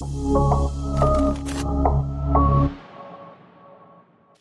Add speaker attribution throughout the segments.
Speaker 1: Vamos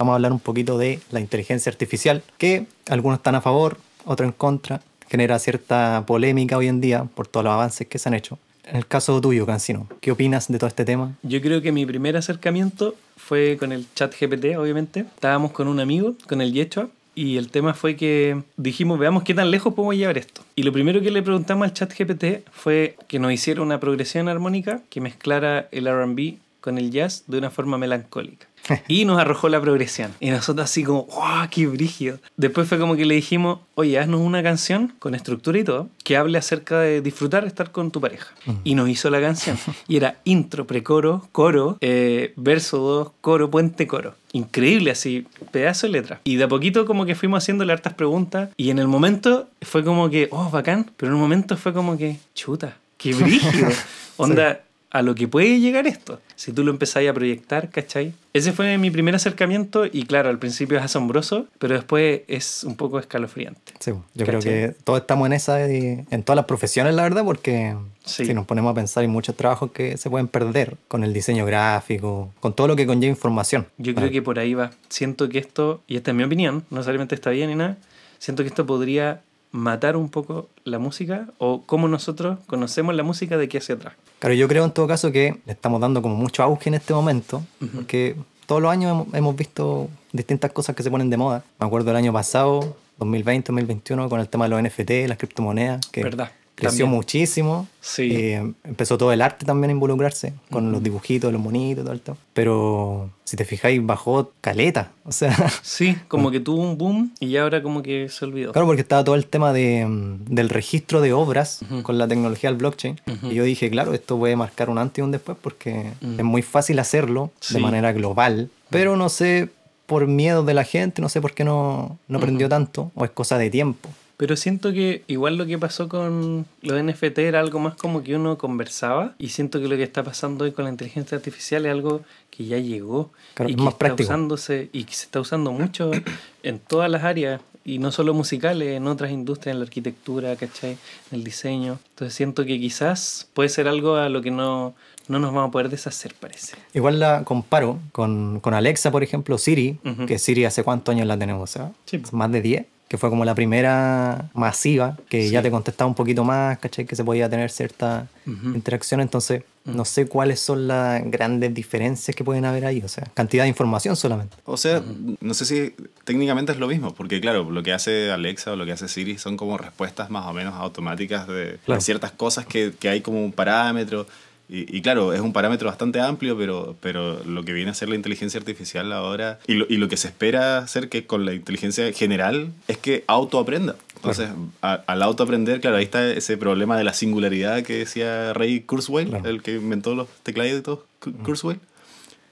Speaker 1: a hablar un poquito de la inteligencia artificial, que algunos están a favor, otros en contra. Genera cierta polémica hoy en día por todos los avances que se han hecho. En el caso tuyo, Cancino, ¿qué opinas de todo este tema?
Speaker 2: Yo creo que mi primer acercamiento fue con el chat GPT, obviamente. Estábamos con un amigo, con el Yechua, y el tema fue que dijimos, veamos qué tan lejos podemos llevar esto. Y lo primero que le preguntamos al chat GPT fue que nos hiciera una progresión armónica que mezclara el RB con el jazz de una forma melancólica. y nos arrojó la progresión. Y nosotros así como, ¡wow, qué brígido! Después fue como que le dijimos, oye, haznos una canción con estructura y todo, que hable acerca de disfrutar estar con tu pareja. Mm. Y nos hizo la canción. Y era intro, precoro, coro, eh, verso 2, coro, puente, coro increíble, así, pedazo de letra. Y de a poquito como que fuimos haciéndole hartas preguntas y en el momento fue como que, oh, bacán, pero en un momento fue como que, chuta, qué brígido. Onda, a lo que puede llegar esto, si tú lo empezáis a proyectar, ¿cachai? Ese fue mi primer acercamiento y claro, al principio es asombroso, pero después es un poco escalofriante.
Speaker 1: Sí, yo creo que todos estamos en esa, en todas las profesiones, la verdad, porque si nos ponemos a pensar hay muchos trabajos que se pueden perder con el diseño gráfico, con todo lo que conlleva información.
Speaker 2: Yo creo que por ahí va. Siento que esto, y esta es mi opinión, no necesariamente está bien ni nada, siento que esto podría matar un poco la música o cómo nosotros conocemos la música de aquí hacia atrás.
Speaker 1: Claro, yo creo en todo caso que estamos dando como mucho auge en este momento, porque todos los años hemos visto distintas cosas que se ponen de moda. Me acuerdo el año pasado, 2020, 2021, con el tema de los NFT, las criptomonedas, ¿verdad? creció muchísimo. Sí. Eh, empezó todo el arte también a involucrarse con los dibujitos, los monitos, todo, tal. Pero si te fijáis, bajó caleta. O sea.
Speaker 2: Sí, como que tuvo un boom y ya ahora como que se olvidó. Claro, porque
Speaker 1: estaba todo el tema de, del registro de obras con la tecnología del blockchain. Y yo dije, claro, esto puede marcar un antes y un después porque es muy fácil hacerlo de manera global. Pero no sé, por miedo de la gente, no sé por qué no, aprendió tanto. O es cosa de tiempo.
Speaker 2: Pero siento que igual lo que pasó con los NFT era algo más como que uno conversaba y siento que lo que está pasando hoy con la inteligencia artificial es algo que ya llegó y que más está práctico. y que se está usando mucho en todas las áreas y no solo musicales, en otras industrias, en la arquitectura, ¿cachai? En el diseño. Entonces siento que quizás puede ser algo a lo que no, no nos vamos a poder deshacer, parece.
Speaker 1: Igual la comparo con, con Alexa, por ejemplo, Siri, que Siri hace cuántos años la tenemos, ¿sabes? más de 10 que fue como la primera masiva, que ya te contestaba un poquito más, ¿cachai? Que se podía tener cierta interacción. Entonces, mm. no sé cuáles son las grandes diferencias que pueden haber ahí, o sea, cantidad de información solamente.
Speaker 3: O sea, no sé si técnicamente es lo mismo, porque claro, lo que hace Alexa o lo que hace Siri son como respuestas más o menos automáticas de, ciertas cosas que, que hay como un parámetro. Y, claro, es un parámetro bastante amplio, pero, pero lo que viene a ser la inteligencia artificial ahora y lo, y lo que se espera hacer que con la inteligencia general es que autoaprenda. Entonces, al autoaprender, claro, ahí está ese problema de la singularidad que decía Ray Kurzweil, el que inventó los teclados y todo, Kurzweil.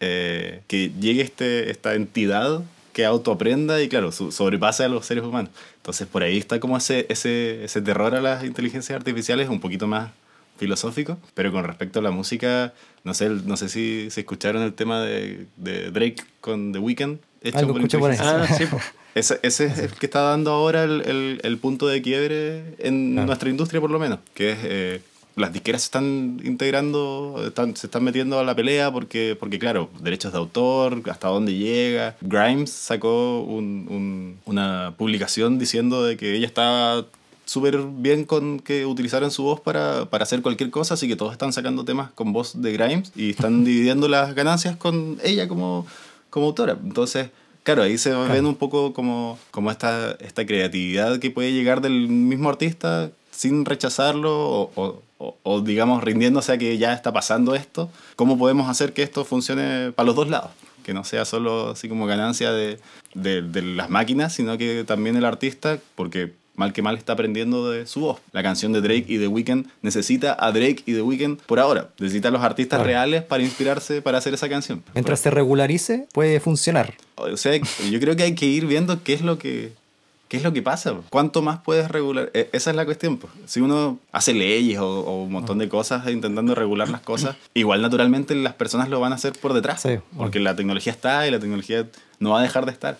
Speaker 3: Eh, que llegue este, esta entidad que autoaprenda y claro, sobrepase a los seres humanos. Entonces por ahí está como ese, ese, ese terror a las inteligencias artificiales un poquito más filosófico, pero con respecto a la música, no sé, no sé si, se escucharon el tema de, Drake con The Weeknd. Hecho Ah, sí, Ese, es el que está dando ahora el, punto de quiebre en nuestra industria, por lo menos, que es eh, las disqueras se están integrando, se están metiendo a la pelea porque, porque, claro, derechos de autor, hasta dónde llega. Grimes sacó una publicación diciendo de que ella estaba súper bien con que utilizaran su voz para, para, hacer cualquier cosa, así que todos están sacando temas con voz de Grimes y están dividiendo las ganancias con ella como, como autora. Entonces, claro, ahí se ven un poco como, como esta, esta creatividad que puede llegar del mismo artista sin rechazarlo o, digamos rindiéndose a que ya está pasando esto, ¿cómo podemos hacer que esto funcione para los dos lados? Que no sea solo así como ganancia de, de, de las máquinas, sino que también el artista, porque mal que mal está aprendiendo de su voz. La canción de Drake y The Weeknd necesita a Drake y The Weeknd por ahora. Necesita a los artistas reales para inspirarse para hacer esa canción.
Speaker 1: Mientras se regularice, puede funcionar.
Speaker 3: O sea, yo creo que hay que ir viendo qué es lo que ¿Qué es lo que pasa? ¿Cuánto más puedes regular? E, esa es la cuestión. Si uno hace leyes o, un montón de cosas intentando regular las cosas, igual naturalmente las personas lo van a hacer por detrás. porque la tecnología está y la tecnología no va a dejar de estar.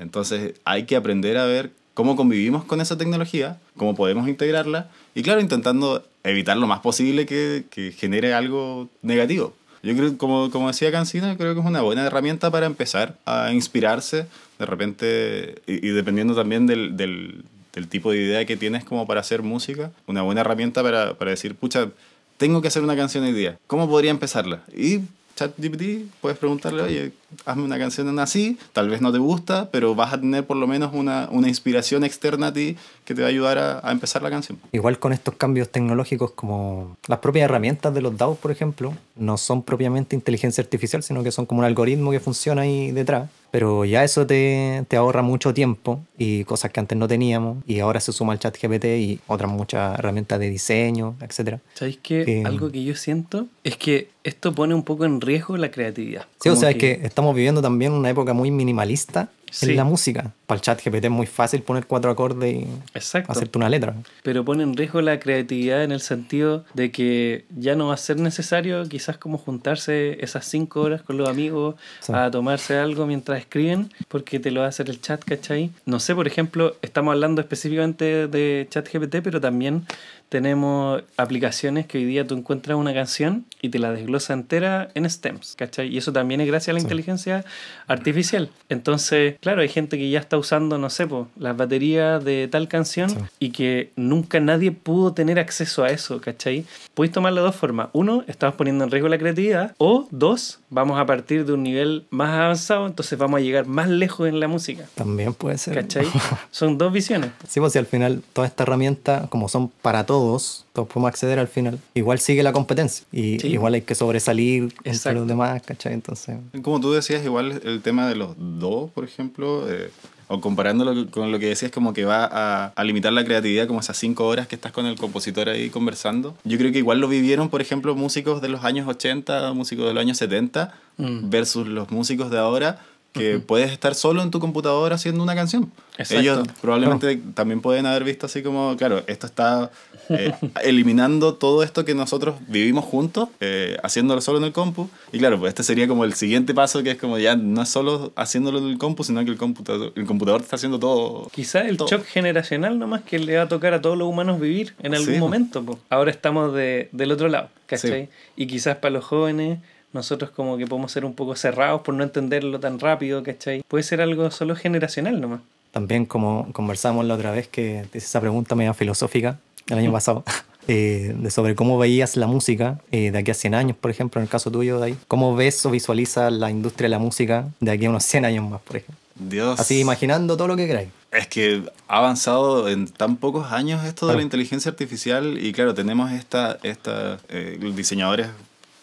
Speaker 3: Entonces hay que aprender a ver cómo convivimos con esa tecnología, cómo podemos integrarla y claro, intentando evitar lo más posible que, que genere algo negativo. Yo creo, como, como decía Cancino, creo que es una buena herramienta para empezar a inspirarse de repente y, dependiendo también del, del, tipo de idea que tienes como para hacer música, una buena herramienta para, para decir, pucha, tengo que hacer una canción hoy día, ¿cómo podría empezarla? Y ChatGPT puedes preguntarle, oye, hazme una canción así, tal vez no te gusta, pero vas a tener por lo menos una, una inspiración externa a ti que te va a ayudar a, empezar la canción.
Speaker 1: Igual con estos cambios tecnológicos como las propias herramientas de los DAOs, por ejemplo, no son propiamente inteligencia artificial, sino que son como un algoritmo que funciona ahí detrás. Pero ya eso te, te ahorra mucho tiempo y cosas que antes no teníamos. Y ahora se suma el chat GPT y otras muchas herramientas de diseño, etc.
Speaker 2: ¿Sabéis que eh, algo que yo siento es que esto pone un poco en riesgo la creatividad? Sí, o sea, es que
Speaker 1: estamos viviendo también una época muy minimalista en la música para el chat GPT es muy fácil poner cuatro acordes y hacerte una letra.
Speaker 2: Pero pone en riesgo la creatividad en el sentido de que ya no va a ser necesario quizás como juntarse esas cinco horas con los amigos a tomarse algo mientras escriben, porque te lo va a hacer el chat, ¿cachai? No sé, por ejemplo, estamos hablando específicamente de chat GPT, pero también tenemos aplicaciones que hoy día tú encuentras una canción y te la desglosa entera en stems, ¿cachai? Y eso también es gracias a la inteligencia artificial. Entonces, claro, hay gente que ya está usando, no sé, po, las baterías de tal canción y que nunca nadie pudo tener acceso a eso, ¿cachai? puedes tomarlo de dos formas. Uno, estamos poniendo en riesgo la creatividad. O dos, vamos a partir de un nivel más avanzado, entonces vamos a llegar más lejos en la música.
Speaker 1: También puede ser. ¿Cachai? son dos visiones. Sí, pues si al final toda esta herramienta, como son para todos, todos podemos acceder al final. Igual sigue la competencia y igual hay que sobresalir entre los demás, ¿cachai? Entonces...
Speaker 3: Como tú decías, igual el tema de los dos, por ejemplo, eh, o comparándolo con lo que decías, como que va a, limitar la creatividad como esas cinco horas que estás con el compositor ahí conversando. Yo creo que igual lo vivieron, por ejemplo, músicos de los años 80, músicos de los años 70, mm. versus los músicos de ahora que puedes estar solo en tu computadora haciendo una canción. Ellos probablemente también pueden haber visto así como, claro, esto está eh, eliminando todo esto que nosotros vivimos juntos, eh, haciéndolo solo en el compu. Y claro, pues este sería como el siguiente paso, que es como ya no es solo haciéndolo en el compu, sino
Speaker 2: que el computador, el computador está haciendo todo. Quizá el shock generacional nomás que le va a tocar a todos los humanos vivir en algún pues. momento. Pues. Ahora estamos de, del otro lado, ¿cachai? Y quizás para los jóvenes nosotros como que podemos ser un poco cerrados por no entenderlo tan rápido, ¿cachai? Puede ser algo solo generacional nomás.
Speaker 1: También como conversamos la otra vez que te hice esa pregunta medio filosófica el año pasado. Eh, de sobre cómo veías la música eh, de aquí a 100 años, por ejemplo, en el caso tuyo, de ahí. ¿Cómo ves o visualizas la industria de la música de aquí a unos 100 años más, por ejemplo?
Speaker 3: Dios. Así
Speaker 1: imaginando todo lo que queráis.
Speaker 3: Es que ha avanzado en tan pocos años esto de la inteligencia artificial y claro, tenemos esta, esta eh, diseñadores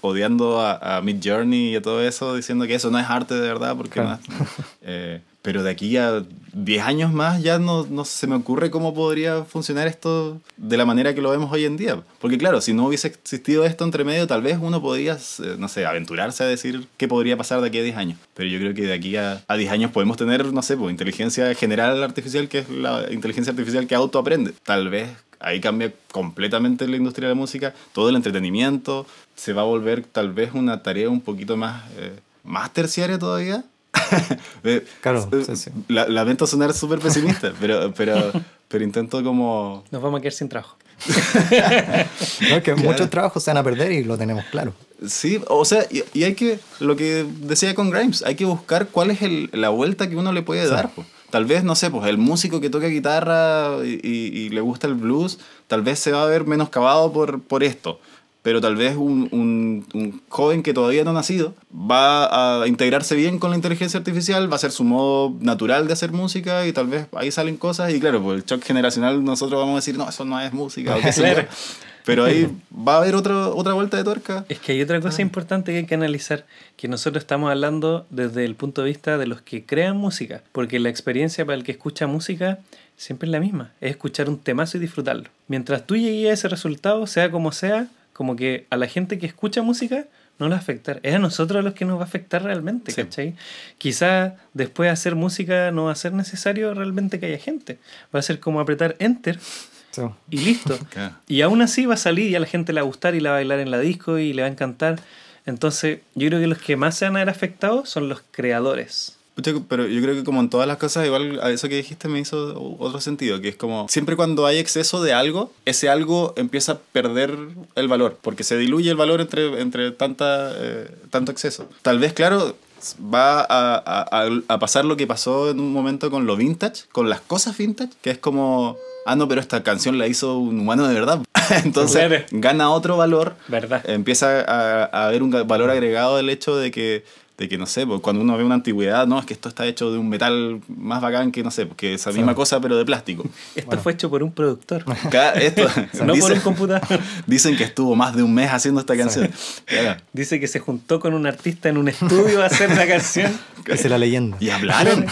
Speaker 3: odiando a, Mid Journey y a todo eso, diciendo que eso no es arte de verdad, porque eh, pero de aquí a 10 años más ya no, no, se me ocurre cómo podría funcionar esto de la manera que lo vemos hoy en día. Porque claro, si no hubiese existido esto entre medio, tal vez uno podría, eh, no sé, aventurarse a decir qué podría pasar de aquí a 10 años. Pero yo creo que de aquí a, a 10 años podemos tener, no sé, pues, inteligencia general artificial, que es la inteligencia artificial que autoaprende. Tal vez ahí cambia completamente la industria de la música, todo el entretenimiento, se va a volver tal vez una tarea un poquito más, eh, más terciaria todavía. Eh, claro, eh, lamento sonar súper pesimista, pero, pero, pero intento como... Nos vamos a quedar sin trabajo. que muchos trabajos se van a perder y lo tenemos claro. Sí, o sea, y, hay que, lo que decía con Grimes, hay que buscar cuál es la vuelta que uno le puede dar. Tal vez, no sé, pues el músico que toca guitarra y, le gusta el blues, tal vez se va a ver cavado por, por esto pero tal vez un, un, un, joven que todavía no ha nacido va a integrarse bien con la inteligencia artificial, va a ser su modo natural de hacer música y tal vez ahí salen cosas y claro, por pues el shock generacional nosotros vamos a decir, no, eso no
Speaker 2: es música. O Pero ahí va a haber otra, otra vuelta de tuerca. Es que hay otra cosa importante que hay que analizar, que nosotros estamos hablando desde el punto de vista de los que crean música, porque la experiencia para el que escucha música siempre es la misma, es escuchar un temazo y disfrutarlo. Mientras tú llegues a ese resultado, sea como sea, como que a la gente que escucha música no la va a afectar. Es a nosotros los que nos va a afectar realmente, ¿cachai? Quizá después de hacer música no va a ser necesario realmente que haya gente. Va a ser como apretar enter y listo. Y aún así va a salir y a la gente le va a gustar y la va a bailar en la disco y le va a encantar. Entonces, yo creo que los que más se van a ver afectados son los creadores.
Speaker 3: Pero yo creo que como en todas las cosas, igual a eso que dijiste me hizo otro sentido, que es como siempre cuando hay exceso de algo, ese algo empieza a perder el valor, porque se diluye el valor entre, entre tanta, eh, tanto exceso. Tal vez, claro, va a, a, a, pasar lo que pasó en un momento con lo vintage, con las cosas vintage, que es como, ah, no, pero esta canción la hizo un humano de verdad. Entonces gana otro valor. ¿Verdad? Empieza a, a haber un valor agregado del hecho de que de que no sé, pues, cuando uno ve una antigüedad, no, es que esto está hecho de un metal más bacán que no sé, pues, que la misma cosa, pero de plástico. Esto fue hecho por un productor. no dicen, por un computador. Dicen que estuvo más de un mes haciendo esta canción. Dice
Speaker 2: que se juntó con un artista en un estudio a hacer la canción. es la
Speaker 1: leyenda. Y hablaron.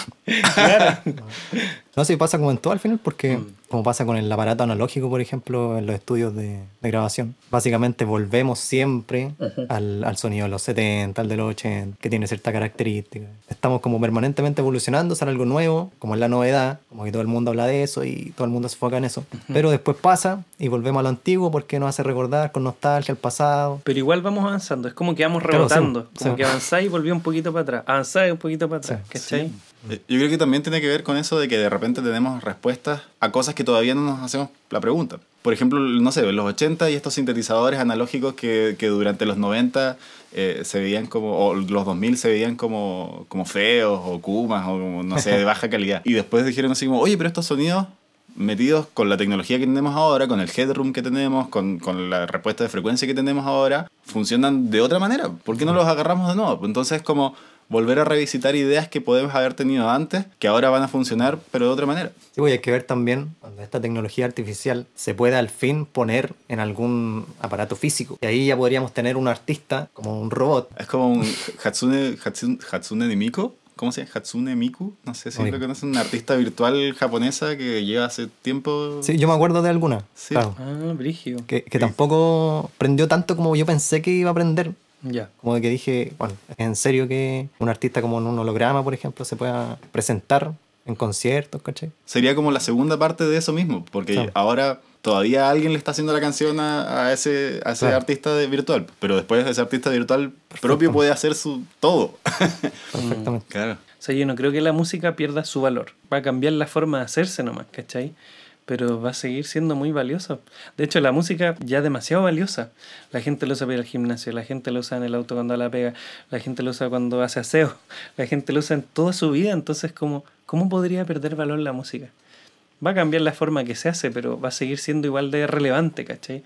Speaker 1: No sé, pasa como en todo al final, porque mm. como pasa con el aparato analógico, por ejemplo, en los estudios de, grabación, básicamente volvemos siempre al, sonido de los 70, al de los 80, que tiene cierta característica. Estamos como permanentemente evolucionando, sale algo nuevo, como es la novedad, como que todo el mundo habla de eso y todo el mundo se enfoca en eso. Pero después pasa y volvemos a lo antiguo porque nos hace recordar con nostalgia el pasado.
Speaker 2: Pero igual vamos avanzando, es como que vamos rebotando, como que avanzáis y volví un poquito para atrás, avanzáis un poquito para atrás, sí, eh, yo
Speaker 3: creo que también tiene que ver con eso de que de repente tenemos respuestas a cosas que todavía no nos hacemos la pregunta. Por ejemplo, no sé, los 80 y estos sintetizadores analógicos que, que durante los 90 eh, se veían como, o los 2000 se veían como, como feos o kumas o no sé, de baja calidad. Y después dijeron así como, oye, pero estos sonidos metidos con la tecnología que tenemos ahora, con el headroom que tenemos, con, con, la respuesta de frecuencia que tenemos ahora, funcionan de otra manera. ¿Por qué no los agarramos de nuevo? Entonces, como volver a revisitar ideas que podemos haber tenido antes, que ahora van a funcionar, pero de otra manera. Sí,
Speaker 1: voy pues, hay que ver también cuando esta tecnología artificial se pueda al fin poner en algún aparato físico. Y ahí ya podríamos tener un artista como
Speaker 3: un robot. Es como un Hatsune, Hatsune, Hatsune Nimiko. ¿Cómo se llama? Hatsune Miku. No sé si lo conocen. Una artista virtual japonesa que lleva hace tiempo. Sí, yo me
Speaker 1: acuerdo de alguna. Sí. Claro.
Speaker 2: Ah, brígido.
Speaker 1: Que, que tampoco prendió tanto como yo pensé que iba a aprender. Como de que dije, bueno, en serio que un artista como en un holograma, por ejemplo, se pueda presentar en conciertos, ¿cachai?
Speaker 3: Sería como la segunda parte de eso mismo, porque ahora todavía alguien le está haciendo la canción a, ese, a ese artista de virtual, pero después ese artista virtual
Speaker 2: propio puede hacer su todo. Perfectamente. claro. O sea, yo no creo que la música pierda su valor. Va a cambiar la forma de hacerse nomás, ¿cachai? pero va a seguir siendo muy valioso. De hecho, la música ya es demasiado valiosa. La gente lo usa para ir gimnasio, la gente lo usa en el auto cuando la pega, la gente lo usa cuando hace aseo, la gente lo usa en toda su vida. Entonces, como cómo podría perder valor la música? Va a cambiar la forma que se hace, pero va a seguir siendo igual de relevante, ¿cachai?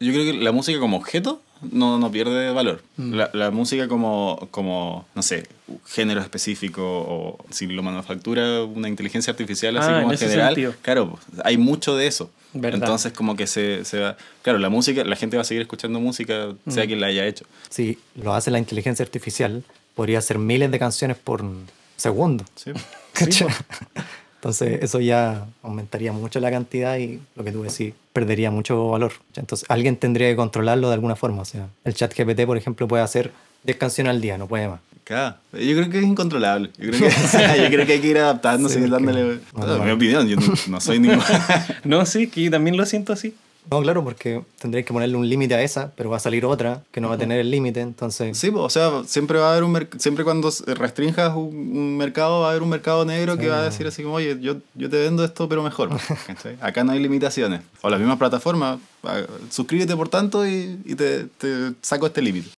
Speaker 2: Yo creo que la música como objeto no, pierde valor. Mm.
Speaker 3: La, música como, como, no sé, género específico o si lo manufactura una inteligencia artificial así ah, como en general. Claro, pues, hay mucho de eso. Entonces como que se, va... Claro, la música, la gente va a seguir escuchando música, sea mm. quien la haya hecho. Si lo
Speaker 1: hace la inteligencia artificial, podría hacer miles de canciones por segundo. Sí. Sí, pues. Entonces eso ya aumentaría mucho la cantidad y lo que tú decís, perdería mucho valor. Entonces alguien tendría que controlarlo de alguna forma. O sea, el chat GPT, por ejemplo, puede hacer 10 canciones al día, no puede más.
Speaker 3: Claro. Yo creo que es incontrolable. Yo creo que, hay que ir adaptándose y dándole. No, mi opinión, yo no, soy ningún.
Speaker 1: no, sí, que también lo siento así. No, claro, porque tendréis que ponerle un límite a esa, pero va a salir otra que no va a tener el límite, entonces...
Speaker 3: Sí, o sea, siempre va a haber un siempre cuando restringas un, mercado, va a haber un mercado negro que va a decir así como, oye, yo, te vendo esto, pero mejor. Acá no hay limitaciones. O las mismas plataformas, ah, suscríbete por tanto y, te saco este límite.